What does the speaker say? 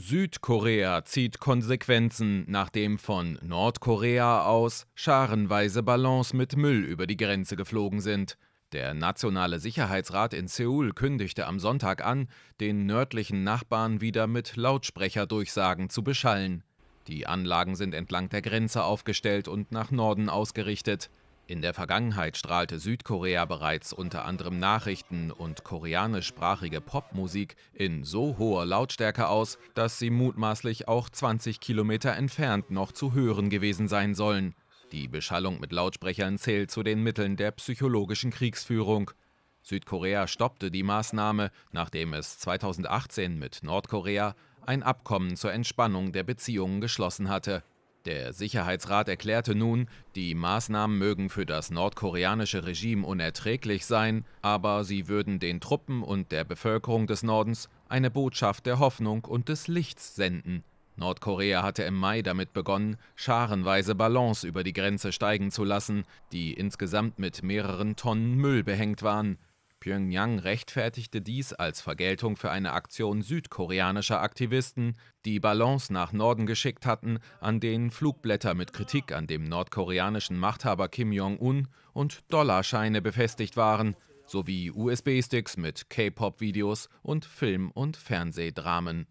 Südkorea zieht Konsequenzen, nachdem von Nordkorea aus scharenweise Ballons mit Müll über die Grenze geflogen sind. Der Nationale Sicherheitsrat in Seoul kündigte am Sonntag an, den nördlichen Nachbarn wieder mit Lautsprecherdurchsagen zu beschallen. Die Anlagen sind entlang der Grenze aufgestellt und nach Norden ausgerichtet. In der Vergangenheit strahlte Südkorea bereits unter anderem Nachrichten und koreanischsprachige Popmusik in so hoher Lautstärke aus, dass sie mutmaßlich auch 20 Kilometer entfernt noch zu hören gewesen sein sollen. Die Beschallung mit Lautsprechern zählt zu den Mitteln der psychologischen Kriegsführung. Südkorea stoppte die Maßnahme, nachdem es 2018 mit Nordkorea ein Abkommen zur Entspannung der Beziehungen geschlossen hatte. Der Sicherheitsrat erklärte nun, die Maßnahmen mögen für das nordkoreanische Regime unerträglich sein, aber sie würden den Truppen und der Bevölkerung des Nordens eine Botschaft der Hoffnung und des Lichts senden. Nordkorea hatte im Mai damit begonnen, scharenweise Ballons über die Grenze steigen zu lassen, die insgesamt mit mehreren Tonnen Müll behängt waren. Pyongyang rechtfertigte dies als Vergeltung für eine Aktion südkoreanischer Aktivisten, die Ballons nach Norden geschickt hatten, an denen Flugblätter mit Kritik an dem nordkoreanischen Machthaber Kim Jong-un und Dollarscheine befestigt waren, sowie USB-Sticks mit K-Pop-Videos und Film- und Fernsehdramen.